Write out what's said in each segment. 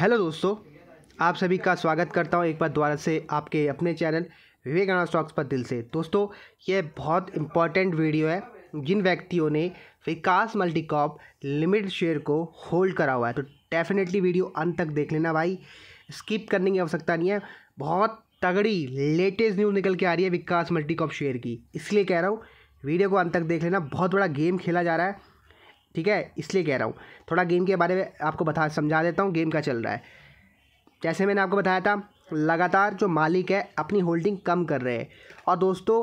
hello दोस्तों आप सभी का स्वागत करता हूं एक बार दोबारा से आपके अपने चैनल विवेकानंद स्टॉक्स पर दिल से दोस्तों यह बहुत इंपॉर्टेंट वीडियो है जिन व्यक्तियों ने विकास मल्टीकॉप लिमिटेड शेयर को होल्ड करा हुआ है तो डेफिनेटली वीडियो अंत तक देख लेना भाई स्किप करने की आवश्यकता नहीं है बहुत तगड़ी लेटेस्ट न्यूज़ निकल के आ रही है विकास मल्टीकॉप शेयर की इसलिए कह रहा हूँ वीडियो को अंत तक देख लेना बहुत बड़ा गेम खेला जा रहा है ठीक है इसलिए कह रहा हूँ थोड़ा गेम के बारे में आपको बता समझा देता हूँ गेम क्या चल रहा है जैसे मैंने आपको बताया था लगातार जो मालिक है अपनी होल्डिंग कम कर रहे हैं और दोस्तों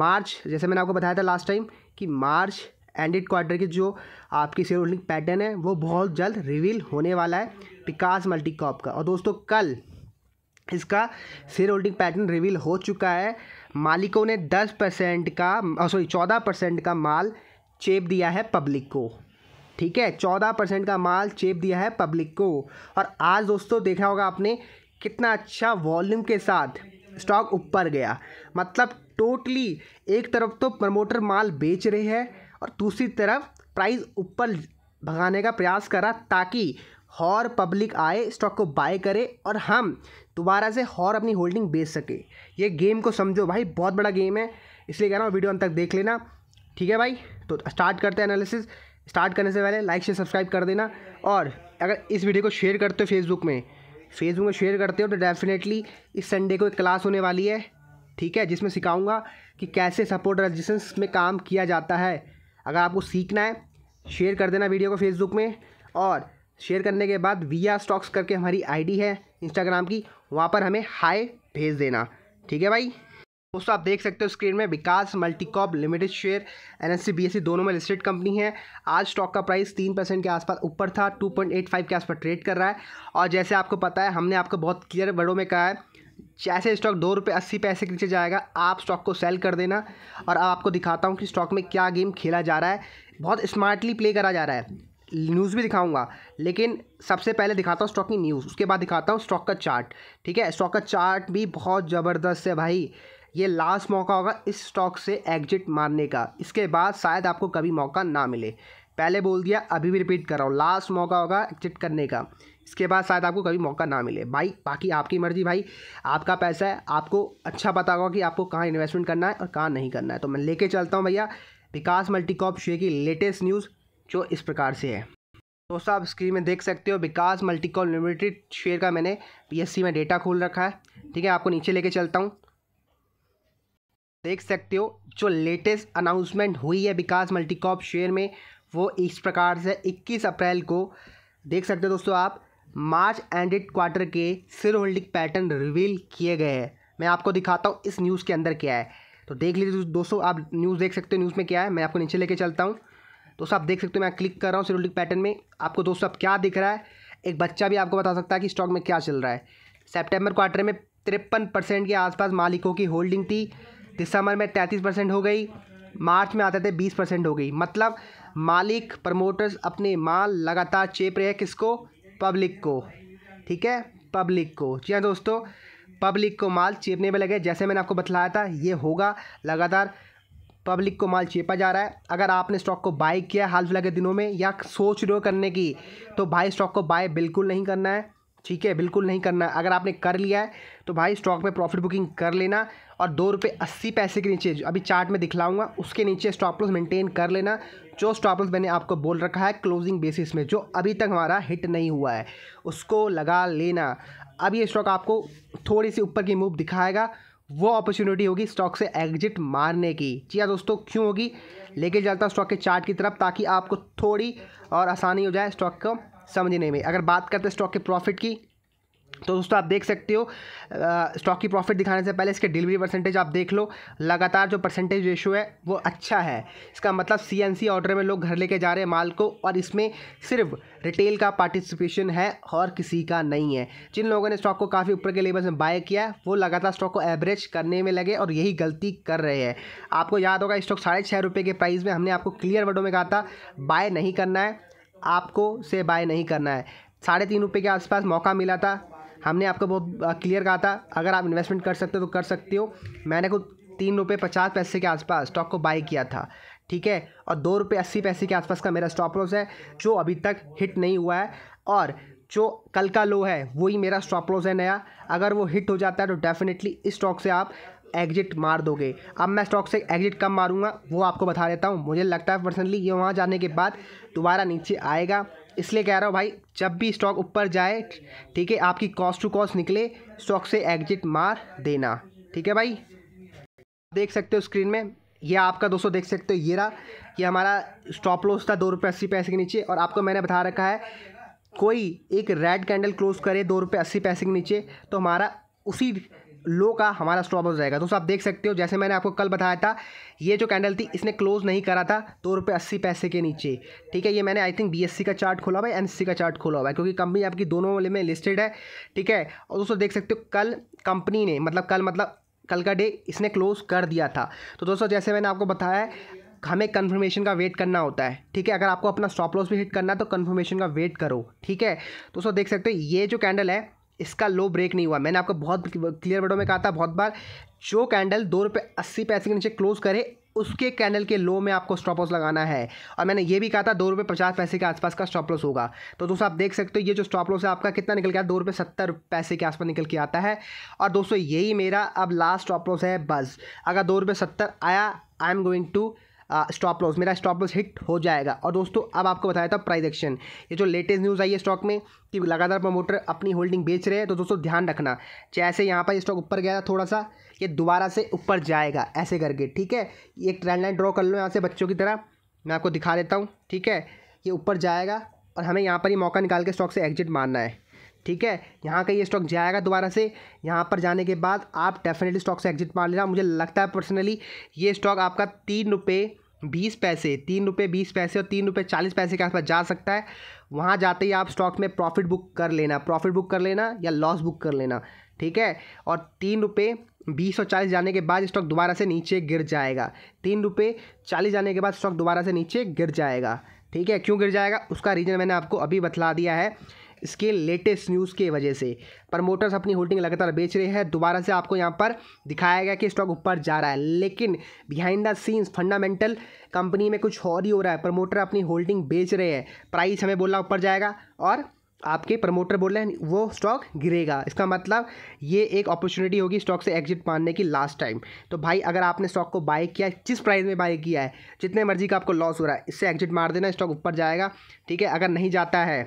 मार्च जैसे मैंने आपको बताया था लास्ट टाइम कि मार्च एंडेड क्वार्टर की जो आपकी शेयर होल्डिंग पैटर्न है वो बहुत जल्द रिवील होने वाला है पिकास मल्टीकॉप का और दोस्तों कल इसका शेयर होल्डिंग पैटर्न रिवील हो चुका है मालिकों ने दस परसेंट का सॉरी चौदह परसेंट का माल चेप दिया है पब्लिक को ठीक है चौदह परसेंट का माल चेप दिया है पब्लिक को और आज दोस्तों देखा होगा आपने कितना अच्छा वॉल्यूम के साथ स्टॉक ऊपर गया मतलब टोटली एक तरफ तो प्रमोटर माल बेच रहे हैं और दूसरी तरफ प्राइस ऊपर भगाने का प्रयास करा ताकि हॉर पब्लिक आए स्टॉक को बाय करे और हम दोबारा से हॉर अपनी होल्डिंग बेच सके ये गेम को समझो भाई बहुत बड़ा गेम है इसलिए कह रहा हूँ वीडियो अंत तक देख लेना ठीक है भाई तो स्टार्ट करते हैं एनालिसिस स्टार्ट करने से पहले लाइक से सब्सक्राइब कर देना और अगर इस वीडियो को शेयर करते हो फेसबुक में फेसबुक में शेयर करते हो तो डेफिनेटली इस संडे को एक क्लास होने वाली है ठीक है जिसमें सिखाऊंगा कि कैसे सपोर्ट रजिस्टेंस में काम किया जाता है अगर आपको सीखना है शेयर कर देना वीडियो को फेसबुक में और शेयर करने के बाद वीआ स्टॉक्स करके हमारी आईडी है इंस्टाग्राम की वहाँ पर हमें हाई भेज देना ठीक है भाई दोस्तों आप देख सकते हो स्क्रीन में Vikas Multicorp limited share N S C दोनों में लिस्टेड कंपनी है आज स्टॉक का प्राइस तीन परसेंट के आसपास ऊपर था 2.85 के आसपास ट्रेड कर रहा है और जैसे आपको पता है हमने आपको बहुत क्लियर वर्डों में कहा है जैसे स्टॉक दो रुपये अस्सी पैसे के नीचे जाएगा आप स्टॉक को सेल कर देना और अब आपको दिखाता हूँ कि स्टॉक में क्या गेम खेला जा रहा है बहुत स्मार्टली प्ले करा जा रहा है न्यूज़ भी दिखाऊंगा लेकिन सबसे पहले दिखाता हूँ स्टॉक की न्यूज़ उसके बाद दिखाता हूँ स्टॉक का चार्ट ठीक है स्टॉक का चार्ट भी बहुत ज़बरदस्त है भाई ये लास्ट मौका होगा इस स्टॉक से एग्जिट मारने का इसके बाद शायद आपको कभी मौका ना मिले पहले बोल दिया अभी भी रिपीट कर रहा हूँ लास्ट मौका होगा एग्जिट करने का इसके बाद शायद आपको कभी मौका ना मिले भाई बाकी आपकी मर्जी भाई आपका पैसा है आपको अच्छा पता होगा कि आपको कहाँ इन्वेस्टमेंट करना है और कहाँ नहीं करना है तो मैं लेके चलता हूँ भैया विकास मल्टीकॉप शेयर की लेटेस्ट न्यूज़ जो इस प्रकार से है तो दोस्तों आप स्क्रीन में देख सकते हो विकास मल्टीकॉप लिमिटेड शेयर का मैंने पी में डेटा खोल रखा है ठीक है आपको नीचे लेके चलता हूँ देख सकते हो जो लेटेस्ट अनाउंसमेंट हुई है विकास मल्टीकॉप शेयर में वो इस प्रकार से 21 अप्रैल को देख सकते हो दोस्तों आप मार्च एंडेड क्वार्टर के शेयर होल्डिंग पैटर्न रिवील किए गए हैं मैं आपको दिखाता हूँ इस न्यूज़ के अंदर क्या है तो देख लीजिए दोस्तों आप न्यूज़ देख सकते हो न्यूज़ में क्या है मैं आपको नीचे लेके चलता हूँ दोस्तों आप देख सकते हो मैं क्लिक कर रहा हूँ शेयर होल्डिंग पैटर्न में आपको दोस्तों अब क्या दिख रहा है एक बच्चा भी आपको बता सकता है कि स्टॉक में क्या चल रहा है सेप्टेम्बर क्वार्टर में तिरपन परसेंट के आसपास मालिकों की होल्डिंग थी दिसंबर में तैंतीस परसेंट हो गई मार्च में आते थे बीस परसेंट हो गई मतलब मालिक प्रमोटर्स अपने माल लगातार चेप रहे हैं किसको पब्लिक को ठीक है पब्लिक को जी हाँ दोस्तों पब्लिक को माल चेपने में लगे जैसे मैंने आपको बतलाया था ये होगा लगातार पब्लिक को माल चेपा जा रहा है अगर आपने स्टॉक को बाई किया हाल फिलहाल के दिनों में या सोच रहे हो करने की तो भाई स्टॉक को बाय बिल्कुल नहीं करना है ठीक है बिल्कुल नहीं करना अगर आपने कर लिया है तो भाई स्टॉक में प्रॉफिट बुकिंग कर लेना और दो रुपये अस्सी पैसे के नीचे अभी चार्ट में दिखलाऊंगा उसके नीचे स्टॉप लॉस मेंटेन कर लेना जो स्टॉप लॉस मैंने आपको बोल रखा है क्लोजिंग बेसिस में जो अभी तक हमारा हिट नहीं हुआ है उसको लगा लेना अब ये स्टॉक आपको थोड़ी सी ऊपर की मूव दिखाएगा वो अपॉर्चुनिटी होगी स्टॉक से एग्जिट मारने की जी हाँ दोस्तों क्यों होगी लेके चलता स्टॉक के चार्ट की तरफ ताकि आपको थोड़ी और आसानी हो जाए स्टॉक को समझने में अगर बात करते हैं स्टॉक के प्रॉफिट की तो दोस्तों आप देख सकते हो स्टॉक की प्रॉफिट दिखाने से पहले इसके डिलीवरी परसेंटेज आप देख लो लगातार जो परसेंटेज रेशो है वो अच्छा है इसका मतलब सीएनसी ऑर्डर में लोग घर लेके जा रहे हैं माल को और इसमें सिर्फ रिटेल का पार्टिसिपेशन है और किसी का नहीं है जिन लोगों ने स्टॉक को काफ़ी ऊपर के लेवल में बाय किया है वो लगातार स्टॉक को एवरेज करने में लगे और यही गलती कर रहे हैं आपको याद होगा स्टॉक साढ़े छः रुपये के प्राइस में हमने आपको क्लियर वर्डों में कहा था बाय नहीं करना है आपको से बाय नहीं करना है साढ़े तीन रुपये के आसपास मौका मिला था हमने आपको बहुत क्लियर कहा था अगर आप इन्वेस्टमेंट कर सकते हो तो कर सकते हो मैंने कुछ तीन रुपये पचास पैसे के आसपास स्टॉक को बाई किया था ठीक है और दो रुपये अस्सी पैसे के आसपास का मेरा स्टॉप लॉस है जो अभी तक हिट नहीं हुआ है और जो कल का लो है वही मेरा स्टॉप लॉस है नया अगर वो हिट हो जाता है तो डेफिनेटली इस स्टॉक से आप एग्जिट मार दोगे अब मैं स्टॉक से एग्जिट कब मारूंगा वो आपको बता देता हूँ मुझे लगता है पर्सनली ये वहाँ जाने के बाद दोबारा नीचे आएगा इसलिए कह रहा हूँ भाई जब भी स्टॉक ऊपर जाए ठीक है आपकी कॉस्ट टू कॉस्ट निकले स्टॉक से एग्जिट मार देना ठीक है भाई देख सकते हो स्क्रीन में ये आपका दोस्तों देख सकते हो ये रहा ये हमारा स्टॉप लॉस था दो रुपये अस्सी पैसे के नीचे और आपको मैंने बता रखा है कोई एक रेड कैंडल क्लोज करे दो रुपये अस्सी पैसे के नीचे तो हमारा उसी लो का हमारा स्टॉप लॉस जाएगा दोस्तों आप देख सकते हो जैसे मैंने आपको कल बताया था ये जो कैंडल थी इसने क्लोज नहीं करा था दो रुपये अस्सी पैसे के नीचे ठीक है ये मैंने आई थिंक बीएससी का चार्ट खोला हुआ है एनसी का चार्ट खोला हुआ है क्योंकि कंपनी आपकी दोनों वाले में लिस्टेड है ठीक है और दोस्तों देख सकते हो कल कंपनी ने मतलब कल मतलब कल का डे इसने क्लोज कर दिया था तो दोस्तों जैसे मैंने आपको बताया है हमें कन्फर्मेशन का वेट करना होता है ठीक है अगर आपको अपना स्टॉप लॉस भी हिट करना है तो कन्फर्मेशन का वेट करो ठीक है दोस्तों देख सकते हो ये जो कैंडल है इसका लो ब्रेक नहीं हुआ मैंने आपको बहुत क्लियर वर्डों में कहा था बहुत बार जो कैंडल दो रुपये अस्सी पैसे के नीचे क्लोज करे उसके कैंडल के लो में आपको स्टॉप लॉस लगाना है और मैंने ये भी कहा था दो रुपये पचास पैसे के आसपास का स्टॉप लॉस होगा तो दोस्तों आप देख सकते हो ये जो स्टॉप लॉस है आपका कितना निकल गया दो रुपये सत्तर पैसे के आसपास निकल के आता है और दोस्तों यही मेरा अब लास्ट स्टॉप लॉस है बस अगर दो रुपये सत्तर आया I am going to stop loss मेरा स्टॉप लॉस हिट हो जाएगा और दोस्तों अब आपको बताया था प्राइस एक्शन ये जो लेटेस्ट न्यूज़ आई है स्टॉक में कि लगातार प्रमोटर अपनी होल्डिंग बेच रहे हैं तो दोस्तों ध्यान रखना जैसे यहाँ पर स्टॉक ऊपर गया था थोड़ा सा ये दोबारा से ऊपर जाएगा ऐसे करके ठीक है एक ट्रेंड लाइन ड्रॉ कर लो यहाँ से बच्चों की तरह मैं आपको दिखा देता हूँ ठीक है ये ऊपर जाएगा और हमें यहाँ पर ही मौका निकाल के स्टॉक से एग्जिट मारना है ठीक है यहाँ का ये स्टॉक जाएगा दोबारा से यहाँ पर जाने के बाद आप डेफिनेटली स्टॉक से एग्जिट मार लेना मुझे लगता है पर्सनली ये स्टॉक आपका तीन रुपये बीस पैसे तीन रुपये बीस पैसे और तीन रुपये चालीस पैसे के आसपास जा सकता है वहाँ जाते ही आप स्टॉक में प्रॉफिट बुक कर लेना प्रॉफिट बुक कर लेना या लॉस बुक कर लेना ठीक है और तीन रुपये बीस और चालीस जाने के बाद स्टॉक दोबारा से नीचे गिर जाएगा तीन रुपये चालीस जाने के बाद स्टॉक दोबारा से नीचे गिर जाएगा ठीक है क्यों गिर जाएगा उसका रीज़न मैंने आपको अभी बतला दिया है इसके लेटेस्ट न्यूज़ के वजह से प्रमोटर्स अपनी होल्डिंग लगातार बेच रहे हैं दोबारा से आपको यहाँ पर दिखाया गया कि स्टॉक ऊपर जा रहा है लेकिन behind the scenes fundamental company में कुछ और ही हो रहा है प्रमोटर अपनी होल्डिंग बेच रहे हैं प्राइस हमें बोल रहा ऊपर जाएगा और आपके प्रमोटर बोल रहे हैं वो स्टॉक गिरेगा इसका मतलब ये एक अपॉर्चुनिटी होगी स्टॉक से एग्जिट मारने की लास्ट टाइम तो भाई अगर आपने स्टॉक को बाय किया है जिस प्राइस में बाय किया है जितने मर्जी का आपको लॉस हो रहा है इससे एग्जिट मार देना स्टॉक ऊपर जाएगा ठीक है अगर नहीं जाता है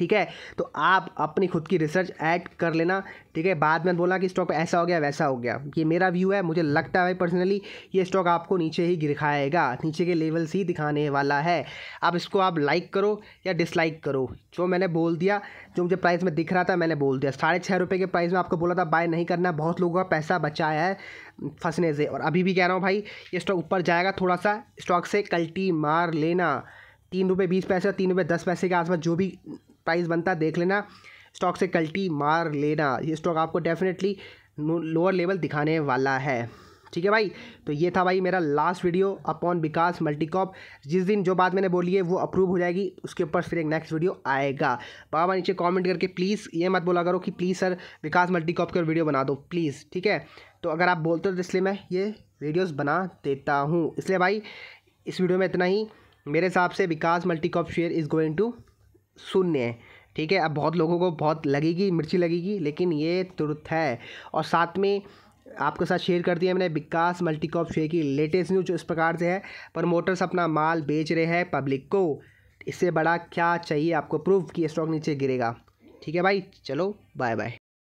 ठीक है तो आप अपनी खुद की रिसर्च ऐड कर लेना ठीक है बाद में बोला कि स्टॉक ऐसा हो गया वैसा हो गया ये मेरा व्यू है मुझे लगता है पर्सनली ये स्टॉक आपको नीचे ही दिखाएगा नीचे के लेवल्स ही दिखाने वाला है अब इसको आप लाइक करो या डिसलाइक करो जो मैंने बोल दिया जो मुझे प्राइस में दिख रहा था मैंने बोल दिया साढ़े छः रुपये के प्राइस में आपको बोला था बाय नहीं करना बहुत लोगों का पैसा बचाया है फंसने से और अभी भी कह रहा हूँ भाई ये स्टॉक ऊपर जाएगा थोड़ा सा स्टॉक से कल्टी मार लेना तीन रुपये बीस पैसे और तीन रुपये दस पैसे के आसपास जो भी प्राइस बनता देख लेना स्टॉक से कल्टी मार लेना ये स्टॉक आपको डेफिनेटली लोअर लेवल दिखाने वाला है ठीक है भाई तो ये था भाई मेरा last video upon Vikas Multicorp जिस दिन जो बात मैंने बोली है वो अप्रूव हो जाएगी उसके ऊपर फिर एक नेक्स्ट वीडियो आएगा बाबा नीचे कमेंट करके प्लीज़ ये मत बोला करो कि प्लीज़ सर विकास मल्टीकॉप का वीडियो बना दो प्लीज़ ठीक है तो अगर आप बोलते हो तो इसलिए मैं ये वीडियोज़ बना देता हूँ इसलिए भाई इस वीडियो में इतना ही मेरे हिसाब से Vikas Multicorp share is going to शून्य ठीक है अब बहुत लोगों को बहुत लगेगी मिर्ची लगेगी लेकिन ये तुरंत है और साथ में आपके साथ शेयर कर दिया मैंने विकास मल्टीकॉप शेयर की लेटेस्ट न्यूज इस प्रकार से है प्रमोटर्स अपना माल बेच रहे हैं पब्लिक को इससे बड़ा क्या चाहिए आपको प्रूफ कि स्टॉक नीचे गिरेगा ठीक है भाई चलो बाय बाय